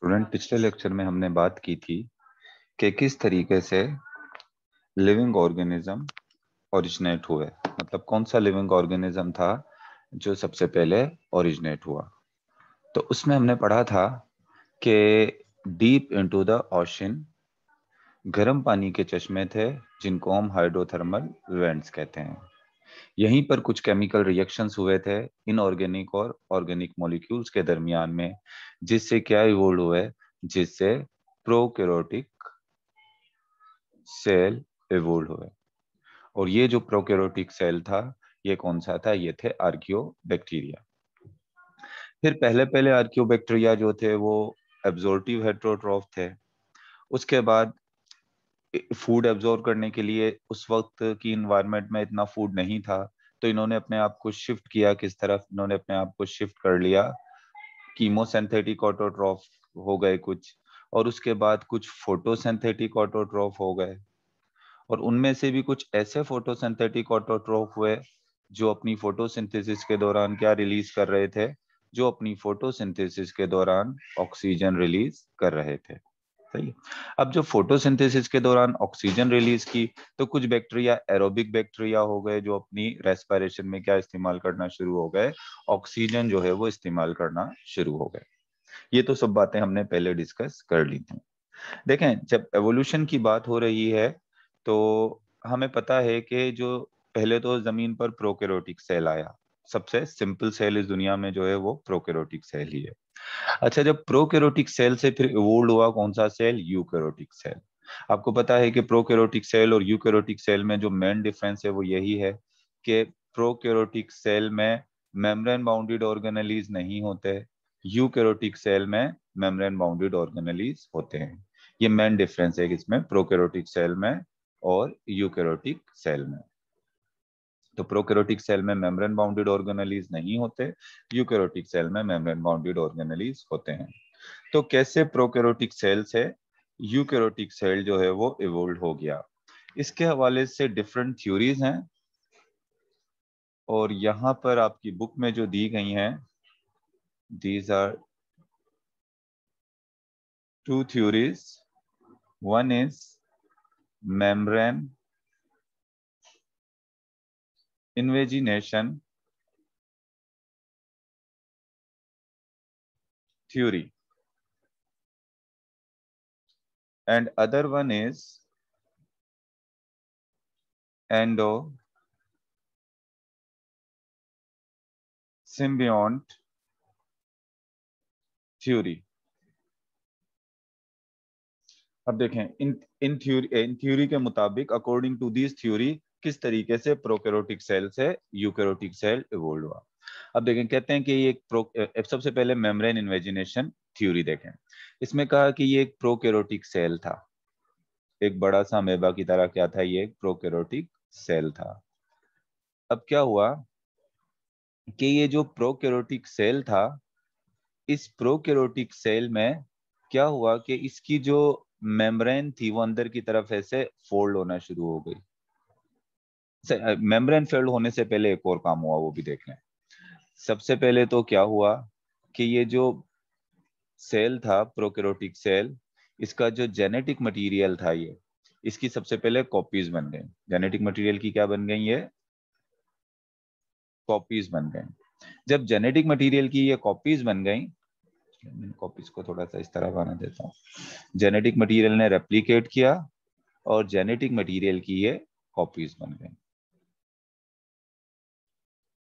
student पिछले lecture में हमने बात की थी कि किस तरीके से लिविंग ऑर्गेनिज्म ओरिजिनेट हुए मतलब कौन सा लिविंग ऑर्गेनिज्म था जो सबसे पहले ओरिजिनेट हुआ तो उसमें हमने पढ़ा था कि डीप इनटू द ओशन गर्म पानी के चश्मे थे जिनको हम हाइड्रोथर्मल वेंट्स कहते हैं यहीं पर कुछ केमिकल रिएक्शंस हुए थे इनऑर्गेनिक और ऑर्गेनिक मॉलिक्यूल्स के दरमियान में जिससे क्या इवोल्व हुए जिससे प्रोकैरियोटिक सेल इवोल्व हुए और ये जो प्रोकैरियोटिक सेल था ये कौन सा था ये थे आर्कियो बैक्टीरिया फिर पहले पहले आर्कियो बैक्टीरिया जो थे वो एब्जोर्टिव हेट्रोट्रॉफ थे उसके बाद फूड एब्जॉर्व करने के लिए उस वक्त की इन्वायरमेंट में इतना फूड नहीं था तो इन्होंने अपने आप को शिफ्ट किया किस तरफ इन्होंने अपने आप को शिफ्ट कर लिया कीमोसेंथेटिक ऑटोट्रॉफ हो गए कुछ और उसके बाद कुछ फोटोसेंथेटिक ऑटोट्रॉफ हो गए और उनमें से भी कुछ ऐसे फोटोसेंथेटिक ऑटोट्रॉफ हुए जो अपनी फोटोसिंथेसिस के दौरान क्या रिलीज कर रहे थे जो अपनी फोटोसिंथेसिस के दौरान ऑक्सीजन रिलीज कर रहे थे सही अब जो फोटोसिंथेसिस के दौरान ऑक्सीजन रिलीज की तो कुछ बैक्टीरिया एरोबिक बैक्टीरिया हो गए जो अपनी रेस्पिरेशन में क्या इस्तेमाल करना शुरू हो गए ऑक्सीजन जो है वो इस्तेमाल करना शुरू हो गए ये तो सब बातें हमने पहले डिस्कस कर ली थी देखें जब एवोल्यूशन की बात हो रही है तो हमें पता है कि जो पहले तो जमीन पर प्रोकेरोटिक सेल आया सबसे सिंपल सेल इस दुनिया में जो है वो प्रोकेरोटिक सेल ही है अच्छा जब प्रोकेरोटिक सेल से फिर इवोल्ड हुआ कौन सा सेल यूकेरोटिक सेल आपको पता है कि प्रोकेरोटिक सेल और यूकेरोटिक सेल में जो मेन डिफरेंस है वो यही है कि प्रोकेरोटिक सेल में मेम्ब्रेन बाउंडेड ऑर्गेनलीज नहीं होते यूकेरोटिक सेल में मेम्ब्रेन बाउंडेड ऑर्गेनलीज होते हैं ये मेन डिफरेंस है इसमें प्रोकेरोटिक सेल में और यूकेरोटिक सेल में तो प्रोकैरियोटिक सेल में मेम्ब्रेन बाउंडेड ऑर्गेनलीज नहीं होते यूकैरियोटिक सेल में मेम्ब्रेन बाउंडेड ऑर्गेनलीज होते हैं तो कैसे प्रोकैरियोटिक सेल्स है यूकैरियोटिक सेल जो है वो इवोल्व हो गया इसके हवाले से डिफरेंट थ्योरीज हैं और यहां पर आपकी बुक में जो दी गई हैं these are two theories one is membrane invagination theory and other one is endo symbiont theory अब देखें इन इन थ्योरी इन थ्योरी के मुताबिक अकॉर्डिंग टू दिस थ्योरी किस तरीके से प्रोकैरियोटिक सेल से यूकैरियोटिक सेल इवोल्व हुआ अब देखें कहते हैं कि ये एक सबसे पहले मेम्ब्रेन इन्वेजिनेशन थ्योरी देखें इसमें कहा कि ये एक प्रोकैरियोटिक सेल था एक बड़ा सा मेबा की तरह क्या था ये एक प्रोकैरियोटिक सेल था अब क्या हुआ कि ये जो प्रोकैरियोटिक सेल था इस प्रोकैरियोटिक सेल में क्या हुआ कि इसकी जो मेम्ब्रेन थी वो अंदर की तरफ ऐसे फोल्ड होना शुरू हो गई मेम्ब्रेन फेल्ड होने से पहले एक और काम हुआ वो भी देख लें सबसे पहले तो क्या हुआ कि ये जो सेल था प्रोकेरोटिक सेल इसका जो जेनेटिक मटेरियल था ये इसकी सबसे पहले कॉपीज बन गई जेनेटिक मटेरियल की क्या बन गई ये कॉपीज बन गई जब जेनेटिक मटेरियल की ये कॉपीज बन गई कॉपीज को थोड़ा सा इस तरह बना देता हूँ जेनेटिक मटेरियल ने रेप्लीकेट किया और जेनेटिक मटेरियल की ये कॉपीज बन गई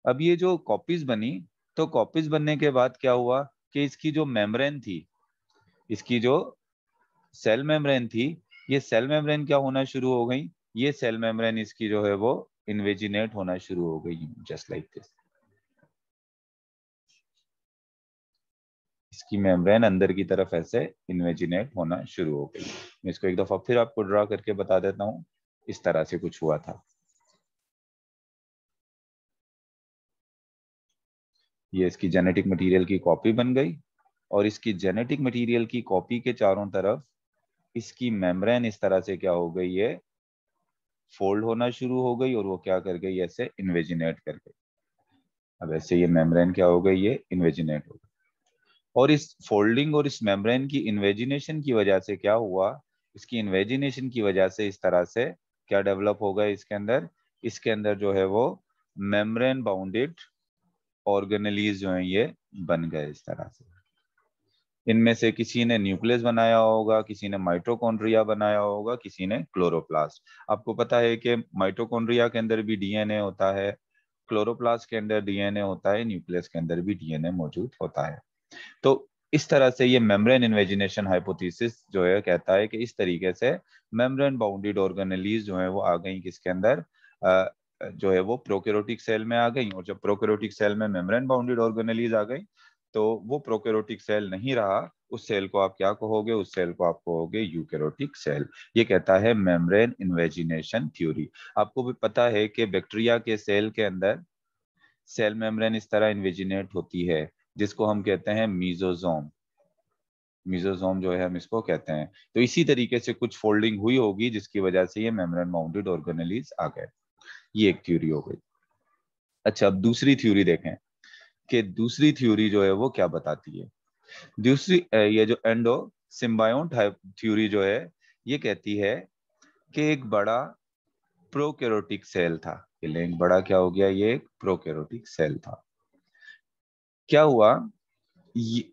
अब ये जो कॉपीज बनी तो कॉपीज बनने के बाद क्या हुआ कि इसकी जो मेम्ब्रेन थी इसकी जो सेल मेम्ब्रेन थी ये सेल मेम्ब्रेन क्या होना शुरू हो गई ये सेल मेम्ब्रेन इसकी जो है वो इन्वेजिनेट होना शुरू हो गई जस्ट लाइक दिस इसकी मेम्ब्रेन अंदर की तरफ ऐसे इन्वेजिनेट होना शुरू हो गई मैं इसको एक दफा फिर आपको ड्रा करके बता देता हूँ इस तरह से कुछ हुआ था ये इसकी जेनेटिक मटेरियल की कॉपी बन गई और इसकी जेनेटिक मटेरियल की कॉपी के चारों तरफ इसकी मेम्ब्रेन इस तरह से क्या हो गई है फोल्ड होना शुरू हो गई और वो क्या कर गई ऐसे इन्वेजिनेट कर गई अब ऐसे ये मेम्ब्रेन क्या हो गई ये इन्वेजिनेट हो गई और इस फोल्डिंग और इस मेम्ब्रेन की इन्वेजिनेशन की वजह से क्या हुआ इसकी इन्वेजिनेशन की वजह से इस तरह से क्या डेवलप होगा इसके अंदर इसके अंदर जो है वो मेम्ब्रेन बाउंडेड ऑर्गेनलीज जो हैं ये बन गए इस तरह से इनमें से किसी ने न्यूक्लियस बनाया होगा किसी ने माइटोकॉन्ड्रिया बनाया होगा किसी ने क्लोरोप्लास्ट आपको पता है कि माइटोकॉन्ड्रिया के अंदर भी डीएनए होता है क्लोरोप्लास्ट के अंदर डीएनए होता है न्यूक्लियस के अंदर भी डीएनए मौजूद होता है तो इस तरह से ये मेम्ब्रेन इन्वेजिनेशन हाइपोथीसिस जो है कहता है कि इस तरीके से मेम्ब्रेन बाउंडेड ऑर्गेनलीज जो है वो आ गई किसके अंदर जो है वो प्रोकेरोटिक सेल में आ गई और जब प्रोकेरोटिक सेल में मेम्ब्रेन बाउंडेड ऑर्गेनलीज आ गई तो वो प्रोकेरोटिक सेल नहीं रहा उस सेल को आप क्या कहोगे उस सेल को आप कहोगे यूकेरोटिक सेल ये कहता है मेम्ब्रेन इन्वेजिनेशन थ्योरी आपको भी पता है कि बैक्टीरिया के सेल के अंदर सेल मेम्ब्रेन इस तरह इन्वेजिनेट होती है जिसको हम कहते हैं मीजोजोम मीजोजोम जो है हम इसको कहते हैं तो इसी तरीके से कुछ फोल्डिंग हुई होगी जिसकी वजह से ये मेम्ब्रेन बाउंडेड ऑर्गेनलीज आ गए ये एक थ्योरी हो गई अच्छा अब दूसरी थ्योरी देखें कि दूसरी थ्योरी जो है वो क्या बताती है दूसरी ये जो एंडो सिम्बायोन थ्योरी जो है ये कहती है कि एक बड़ा प्रोकैरियोटिक सेल था एक बड़ा क्या हो गया ये एक प्रोकैरियोटिक सेल था क्या हुआ ये,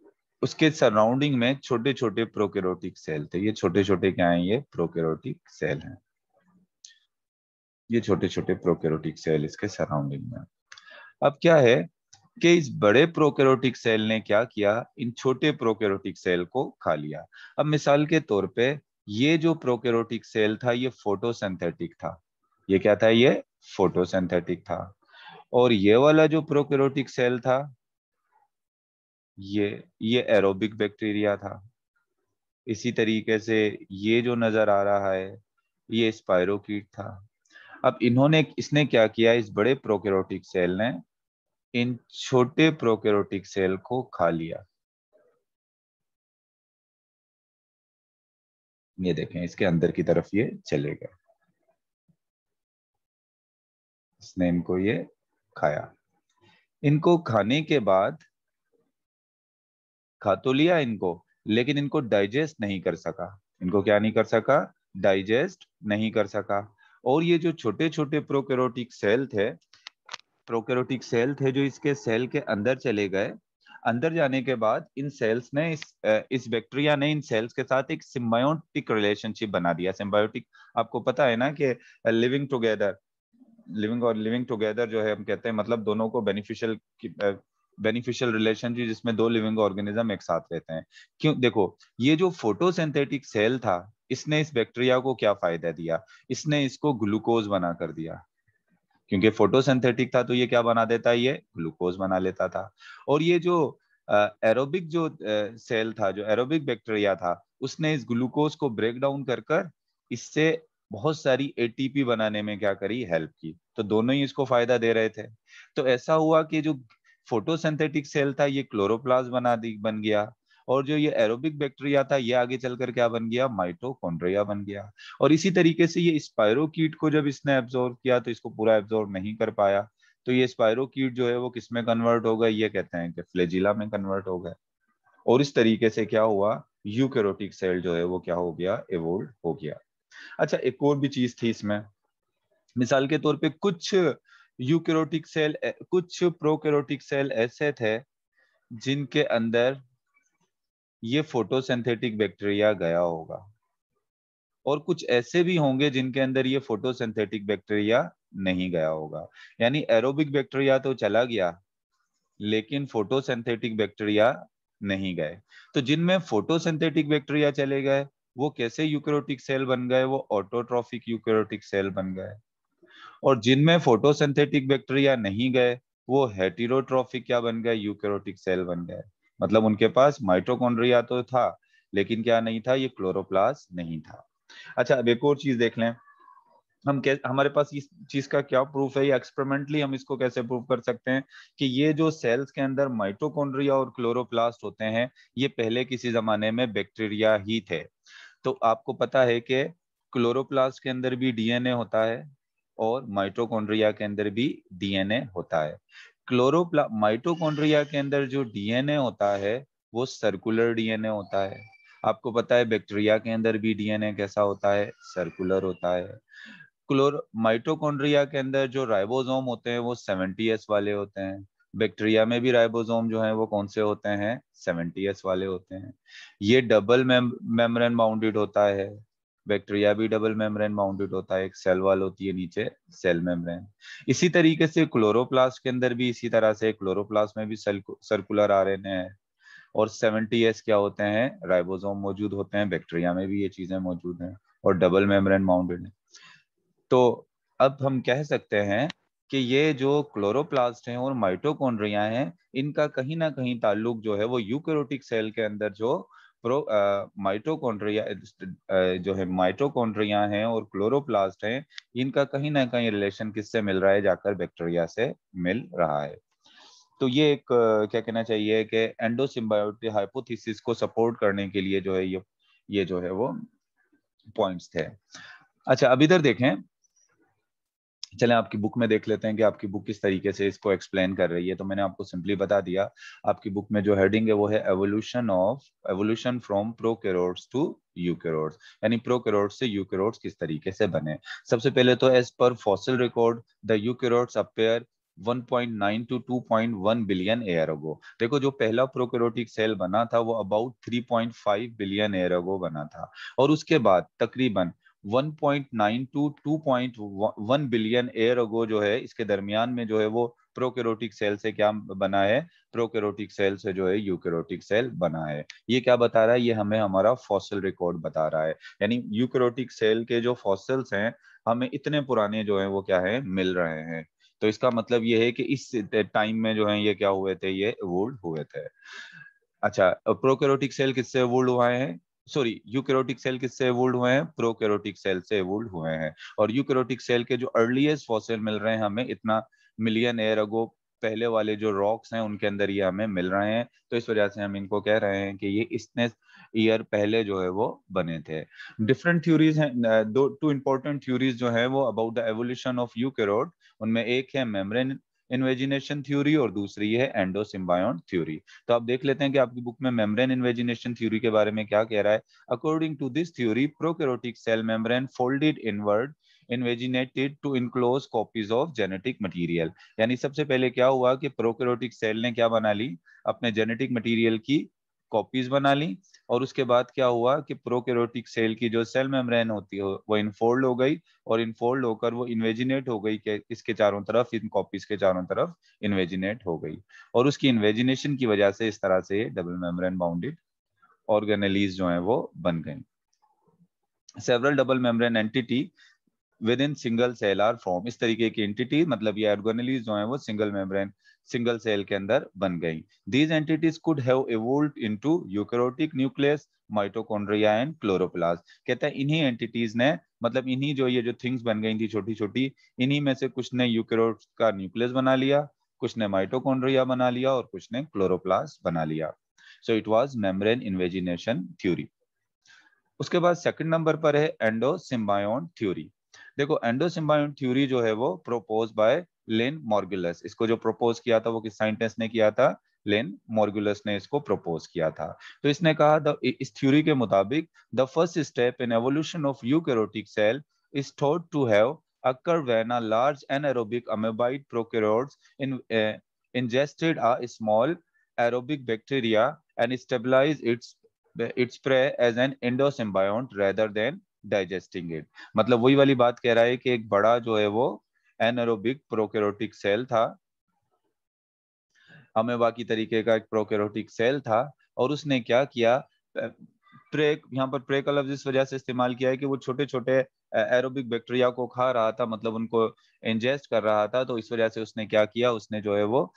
उसके सराउंडिंग में छोटे छोटे प्रोकैरियोटिक सेल थे ये छोटे छोटे क्या हैं ये प्रोकैरियोटिक सेल हैं ये छोटे छोटे प्रोकैरियोटिक सेल इसके सराउंडिंग में अब क्या है कि इस बड़े प्रोकैरियोटिक सेल ने क्या किया इन छोटे प्रोकैरियोटिक सेल को खा लिया अब मिसाल के तौर पे ये जो प्रोकैरियोटिक सेल था ये फोटोसिंथेटिक था ये क्या था ये फोटोसिंथेटिक था और ये वाला जो प्रोकैरियोटिक सेल था ये ये एरोबिक बैक्टीरिया था इसी तरीके से ये जो नजर आ रहा है ये स्पायरोकीट था अब इन्होंने इसने क्या किया इस बड़े प्रोकेरोटिक सेल ने इन छोटे प्रोकेरोटिक सेल को खा लिया ये देखें इसके अंदर की तरफ ये चले गए इसने इनको ये खाया इनको खाने के बाद खा तो लिया इनको लेकिन इनको डाइजेस्ट नहीं कर सका इनको क्या नहीं कर सका डाइजेस्ट नहीं कर सका और ये जो छोटे छोटे प्रोकैरियोटिक सेल थे प्रोकैरियोटिक सेल थे जो इसके सेल के अंदर चले गए अंदर जाने के बाद इन सेल्स ने इस इस बैक्टीरिया ने इन सेल्स के साथ एक सिम्बायोटिक रिलेशनशिप बना दिया सिम्बायोटिक आपको पता है ना कि लिविंग टुगेदर लिविंग और लिविंग टुगेदर जो है हम कहते हैं मतलब दोनों को बेनिफिशियल बेनिफिशियल रिलेशनशिप जिसमें दो लिविंग ऑर्गेनिज्म एक साथ रहते हैं क्यों देखो ये जो फोटोसिंथेटिक सेल था इसने इस बैक्टीरिया को क्या फायदा दिया इसने इसको ग्लूकोज बना कर दिया क्योंकि फोटोसिंथेटिक था तो ये क्या बना देता ये ग्लूकोज बना लेता था और ये जो एरोबिक जो सेल था जो एरोबिक बैक्टीरिया था उसने इस ग्लूकोज को ब्रेक डाउन कर कर इससे बहुत सारी एटीपी बनाने में क्या करी हेल्प की तो दोनों ही इसको फायदा दे रहे थे तो ऐसा हुआ कि जो फोटोसिंथेटिक सेल था ये क्लोरोप्लाज बना दी बन गया और जो ये एरोबिक बैक्टीरिया था ये आगे चलकर क्या बन गया माइटोकॉन्ड्रिया बन गया और इसी तरीके से ये स्पायरोकीट को जब इसने एब्जॉर्व किया तो इसको पूरा एब्जॉर्व नहीं कर पाया तो ये स्पायरोकीट जो है वो किसमें कन्वर्ट हो गए ये कहते हैं कि फ्लेजिला में कन्वर्ट हो गए और इस तरीके से क्या हुआ यूकेरोटिक सेल जो है वो क्या हो गया एवोल्ड हो गया अच्छा एक और भी चीज थी इसमें मिसाल के तौर पे कुछ यूकेरोटिक सेल कुछ प्रोकेरोटिक सेल ऐसे थे जिनके अंदर ये फोटोसिंथेटिक बैक्टीरिया गया होगा और कुछ ऐसे भी होंगे जिनके अंदर ये फोटोसिंथेटिक बैक्टीरिया नहीं गया होगा यानी एरोबिक बैक्टीरिया तो चला गया लेकिन फोटोसिंथेटिक बैक्टीरिया नहीं गए तो जिनमें फोटोसिंथेटिक बैक्टीरिया चले गए वो कैसे यूक्रोटिक सेल बन गए वो ऑटोट्रॉफिक यूक्रोटिक सेल बन गए और जिनमें फोटोसिंथेटिक बैक्टीरिया नहीं गए वो हेटीरोट्रॉफिक क्या बन गए यूक्रोटिक सेल बन गए मतलब उनके पास माइटोकॉन्ड्रिया तो था लेकिन क्या नहीं था ये क्लोरोप्लास नहीं था अच्छा अब एक और चीज देख लें हम कैसे हमारे पास इस चीज का क्या प्रूफ है एक्सपेरिमेंटली हम इसको कैसे प्रूफ कर सकते हैं कि ये जो सेल्स के अंदर माइटोकॉन्ड्रिया और क्लोरोप्लास्ट होते हैं ये पहले किसी जमाने में बैक्टीरिया ही थे तो आपको पता है कि क्लोरोप्लास्ट के अंदर भी डीएनए होता है और माइटोकॉन्ड्रिया के अंदर भी डीएनए होता है क्लोरोप्ला माइटोकॉन्ड्रिया के अंदर जो डीएनए होता है वो सर्कुलर डीएनए होता है आपको पता है बैक्टीरिया के अंदर भी डीएनए कैसा होता है सर्कुलर होता है क्लोर माइटोकॉन्ड्रिया के अंदर जो राइबोसोम होते हैं वो सेवेंटी एस वाले होते हैं बैक्टीरिया में भी राइबोसोम जो है वो कौन से होते हैं सेवेंटी एस वाले होते हैं ये डबल मेम्ब्रेन बाउंडेड होता है बैक्टीरिया भी डबल मेम्ब्रेन माउंटेड होता है एक सेल वाल होती है नीचे सेल मेम्ब्रेन इसी तरीके से क्लोरोप्लास्ट के अंदर भी इसी तरह से क्लोरोप्लास्ट में भी सर्कुलर आरएनए है और सेवेंटी एस क्या होते हैं राइबोसोम मौजूद होते हैं बैक्टीरिया में भी ये चीजें मौजूद हैं और डबल मेम्ब्रेन माउंटेड है तो अब हम कह सकते हैं कि ये जो क्लोरोप्लास्ट हैं और माइटोकॉन्ड्रिया हैं इनका कहीं ना कहीं ताल्लुक जो है वो यूकेरोटिक सेल के अंदर जो प्रो माइटोकॉन्ड्रिया जो है माइटोकॉन्ड्रिया हैं और क्लोरोप्लास्ट हैं इनका कहीं ना कहीं रिलेशन किससे मिल रहा है जाकर बैक्टीरिया से मिल रहा है तो ये एक क्या कहना चाहिए कि एंडोसिम्बायोटिक हाइपोथेसिस को सपोर्ट करने के लिए जो है ये ये जो है वो पॉइंट्स थे अच्छा अब इधर देखें चले आपकी बुक में देख लेते हैं कि आपकी बुक किस तरीके से इसको एक्सप्लेन कर रही है तो मैंने आपको सिंपली बता दिया आपकी बुक में जो हेडिंग है वो है evolution of evolution from pro to eukaryotes यानी प्रोकेरोड्स से यूकेरोड्स किस तरीके से बने सबसे पहले तो as per fossil record the eukaryotes appear 1.9 to 2.1 billion year ago देखो जो पहला प्रोकैरियोटिक सेल बना था वो अबाउट 3.5 बिलियन एयर अगो बना था और उसके बाद तकरीबन 192 2.1 बिलियन एयर अगो जो है इसके दरमियान में जो है वो प्रोकेरोटिक सेल से क्या बना है प्रोकेरोटिक सेल से जो है यूकेरोटिक सेल बना है ये क्या बता रहा है ये हमें हमारा फॉसिल रिकॉर्ड बता रहा है यानी यूकेरोटिक सेल के जो फॉसिल्स हैं हमें इतने पुराने जो है वो क्या है मिल रहे हैं तो इसका मतलब ये है कि इस टाइम में जो है ये क्या हुए थे ये वोल्ड हुए थे अच्छा प्रोकेरोटिक सेल किससे वोल्ड हुआ है सॉरी यूकेरोटिक सेल किससे एवोल्ड हुए हैं प्रोकेरोटिक सेल से एवोल्ड हुए हैं और यूकेरोटिक सेल के जो अर्लीस्ट फॉसिल मिल रहे हैं हमें इतना मिलियन एयर अगो पहले वाले जो रॉक्स हैं उनके अंदर ये हमें मिल रहे हैं तो इस वजह से हम इनको कह रहे हैं कि ये इसने ईयर पहले जो है वो बने थे डिफरेंट थ्यूरीज हैं दो टू इंपॉर्टेंट थ्यूरीज जो है वो about the evolution of eu उनमें एक है मेम्ब्रेन इन्वेजिनेशन थ्योरी और दूसरी है एंडोसिम्बायोन थ्योरी तो आप देख लेते हैं कि आपकी बुक में मेम्ब्रेन इन्वेजिनेशन थ्योरी के बारे में क्या कह रहा है according to this theory prokaryotic cell membrane folded inward invaginated to enclose copies of genetic material यानी सबसे पहले क्या हुआ कि प्रोकेरोटिक सेल ने क्या बना ली अपने जेनेटिक मटीरियल की कॉपीज बना ली और उसके बाद क्या हुआ कि प्रोकैरियोटिक सेल की जो सेल मेम्ब्रेन होती है वो इनफोल्ड हो गई और इनफोल्ड होकर वो इन्वेजिनेट हो गई के इसके चारों तरफ इन कॉपीज के चारों तरफ इन्वेजिनेट हो गई और उसकी इन्वेजिनेशन की वजह से इस तरह से डबल मेम्ब्रेन बाउंडेड ऑर्गेनेलीज जो है वो बन गई several double membrane entity within single cell are form इस तरीके की एंटिटी मतलब ये ऑर्गेनेलीज जो है वो सिंगल मेम्ब्रेन सिंगल सेल के अंदर बन गई these entities could have evolve into eukaryotic nucleus mitochondria and chloroplast कहता है इन्हीं एंटिटीज ने मतलब इन्हीं जो ये जो थिंग्स बन गई थी छोटी छोटी इन्हीं में से कुछ ने यूकेरियोट का न्यूक्लियस बना लिया कुछ ने माइटोकॉन्ड्रिया बना लिया और कुछ ने क्लोरोप्लास्ट बना लिया so it was membrane invagination theory उसके बाद सेकंड नंबर पर है एंडोसिम्बायोन थ्योरी देखो एंडोसिम्बायोन थ्योरी जो है वो प्रोपोज बाय लेन मॉर्गुलस इसको जो प्रोपोज किया था वो किस साइंटिस्ट ने किया था लेन मॉर्गुलस ने इसको प्रपोज किया था तो इसने कहा द इस थ्योरी के मुताबिक the first step in evolution of eu cell is thought to have occur when large anaerobic amoeboid prokaryotes in ingested a small aerobic bacteria and stabilize its its prey as an endosymbiont rather than digesting it मतलब वही वाली बात कह रहा है कि एक बड़ा जो है वो एनरोबिक प्रोकेरोटिक सेल था अमेवा की तरीके का एक प्रोकेरोटिक सेल था और उसने क्या किया प्रेक यहाँ पर प्रेक लफ्ज इस वजह से इस्तेमाल किया है कि वो छोटे छोटे एरोबिक बैक्टीरिया को खा रहा था मतलब उनको इंजेस्ट कर रहा था तो इस वजह से उसने क्या किया उसने जो है वो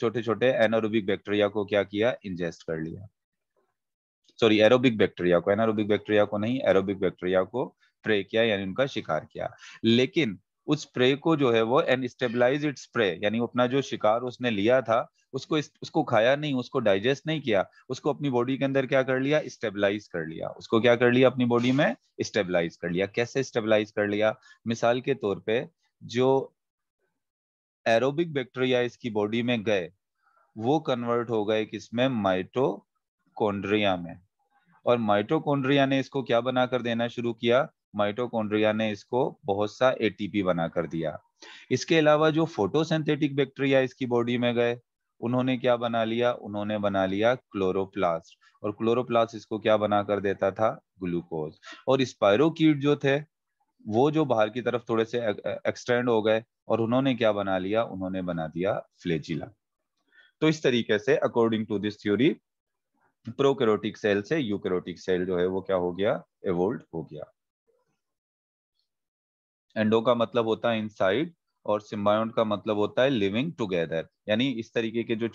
छोटे छोटे एनारोबिक बैक्टीरिया को क्या किया इंजेस्ट कर लिया सॉरी एरोबिक बैक्टीरिया को एनारोबिक बैक्टीरिया को नहीं एरोबिक बैक्टीरिया को प्रे किया यानी उनका शिकार किया लेकिन उस प्रे को जो है वो एंड स्टेबलाइज इट स्प्रे यानी अपना जो शिकार उसने लिया था उसको उसको खाया नहीं उसको डाइजेस्ट नहीं किया उसको अपनी बॉडी के अंदर क्या कर लिया स्टेबलाइज कर लिया उसको क्या कर लिया अपनी बॉडी में स्टेबलाइज कर लिया कैसे स्टेबलाइज कर लिया मिसाल के तौर पे जो एरोबिक बैक्टीरिया इसकी बॉडी में गए वो कन्वर्ट हो गए किसमें माइटोकॉन्ड्रिया में और माइटोकॉन्ड्रिया ने इसको क्या बनाकर देना शुरू किया माइटोकॉन्ड्रिया ने इसको बहुत सा एटीपी बना कर दिया इसके अलावा जो फोटोसिंथेटिक बैक्टीरिया इसकी बॉडी में गए उन्होंने क्या बना लिया उन्होंने बना लिया क्लोरोप्लास्ट और क्लोरोप्लास्ट इसको क्या बना कर देता था ग्लूकोज और स्पायरोकीट जो थे वो जो बाहर की तरफ थोड़े से एक्सटेंड हो गए और उन्होंने क्या बना लिया उन्होंने बना दिया फ्लेजिला तो इस तरीके से according to this theory prokaryotic cell से यूकैरियोटिक सेल जो है वो क्या हो गया एवोल्ड हो गया एंडो का मतलब होता है इनसाइड और सिम्बायोट का मतलब होता है लिविंग टुगेदर यानी इस तरीके के जो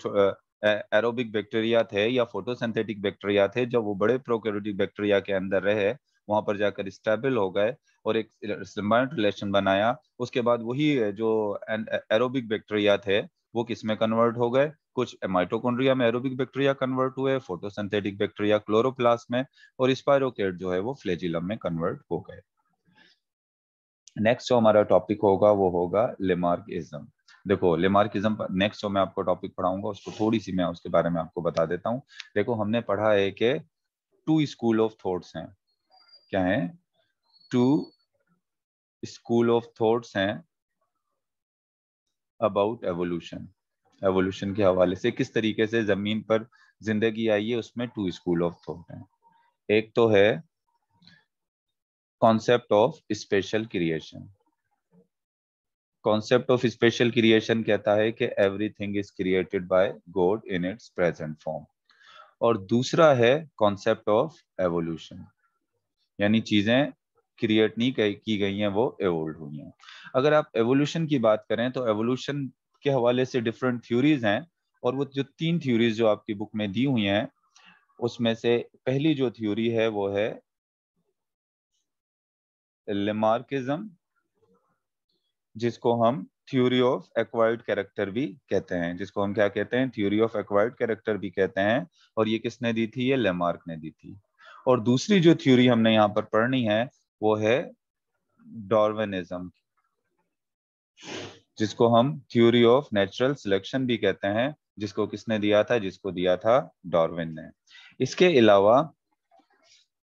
एरोबिक बैक्टीरिया थे या फोटोसिंथेटिक बैक्टीरिया थे जब वो बड़े प्रोकैरियोटिक बैक्टीरिया के अंदर रहे वहां पर जाकर स्टेबल हो गए और एक सिम्बायोट रिलेशन बनाया उसके बाद वही जो एरोबिक बैक्टीरिया थे वो किस में कन्वर्ट हो गए कुछ माइटोकॉन्ड्रिया में एरोबिक बैक्टीरिया कन्वर्ट हुए फोटोसिंथेटिक बैक्टीरिया क्लोरोप्लास्ट में और स्पायरोकेट जो है वो फ्लेजिलम में कन्वर्ट हो गए नेक्स्ट जो हमारा टॉपिक होगा वो होगा लेमार्किज्म देखो लेमार्किज्म नेक्स्ट जो मैं आपको टॉपिक पढ़ाऊंगा उसको थोड़ी सी मैं उसके बारे में आपको बता देता हूँ देखो हमने पढ़ा है कि टू स्कूल ऑफ थॉट्स हैं क्या है टू स्कूल ऑफ थॉट्स हैं अबाउट एवोल्यूशन एवोल्यूशन के हवाले से किस तरीके से जमीन पर जिंदगी आई है उसमें टू स्कूल ऑफ थॉट हैं एक तो है concept of special creation concept of special creation कहता है कि everything is created by God in its present form और दूसरा है कॉन्सेप्ट ऑफ एवोल्यूशन यानी चीजें क्रिएट नहीं की गई हैं वो एवोल्ड हुई हैं अगर आप एवोल्यूशन की बात करें तो एवोल्यूशन के हवाले से डिफरेंट थ्योरीज हैं और वो जो तीन थ्योरीज जो आपकी बुक में दी हुई हैं उसमें से पहली जो थ्योरी है वो है लेमार्किज्म जिसको हम थ्योरी ऑफ एक्वायर्ड कैरेक्टर भी कहते हैं जिसको हम क्या कहते हैं थ्योरी ऑफ एक्वायर्ड कैरेक्टर भी कहते हैं और ये किसने दी थी ये लेमार्क ने दी थी और दूसरी जो थ्योरी हमने यहाँ पर पढ़नी है वो है डॉर्विनिज्म जिसको हम थ्योरी ऑफ नेचुरल सिलेक्शन भी कहते हैं जिसको किसने दिया था जिसको दिया था डॉर्विन ने इसके अलावा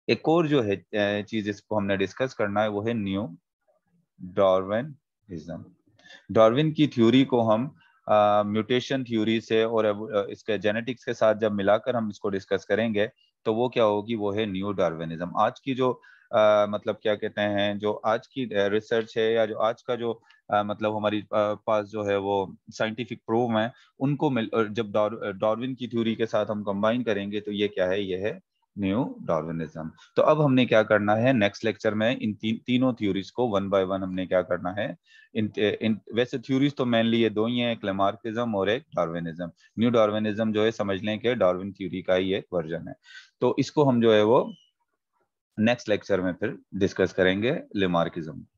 एक और जो है चीज इसको हमने डिस्कस करना है वो है न्यू डॉर्वेनिज्म डॉर्विन की थ्योरी को हम म्यूटेशन uh, थ्योरी से और इसके जेनेटिक्स के साथ जब मिलाकर हम इसको डिस्कस करेंगे तो वो क्या होगी वो है न्यू डार्विनिज्म आज की जो uh, मतलब क्या कहते हैं जो आज की रिसर्च है या जो आज का जो uh, मतलब हमारी uh, पास जो है वो साइंटिफिक प्रूव है उनको मिल जब डॉर्विन की थ्योरी के साथ हम कंबाइन करेंगे तो ये क्या है ये है न्यू डार्विनिज्म तो अब हमने क्या करना है नेक्स्ट लेक्चर में इन ती, तीनों थ्योरीज को वन बाय वन हमने क्या करना है इन, इन वैसे थ्योरीज तो मेनली ये दो ही हैं एक लेमार्किज्म और एक डार्विनिज्म न्यू डार्विनिज्म जो है समझ लें कि डार्विन थ्योरी का ही एक वर्जन है तो इसको हम जो है वो नेक्स्ट लेक्चर में फिर डिस्कस करेंगे लेमार्किज्म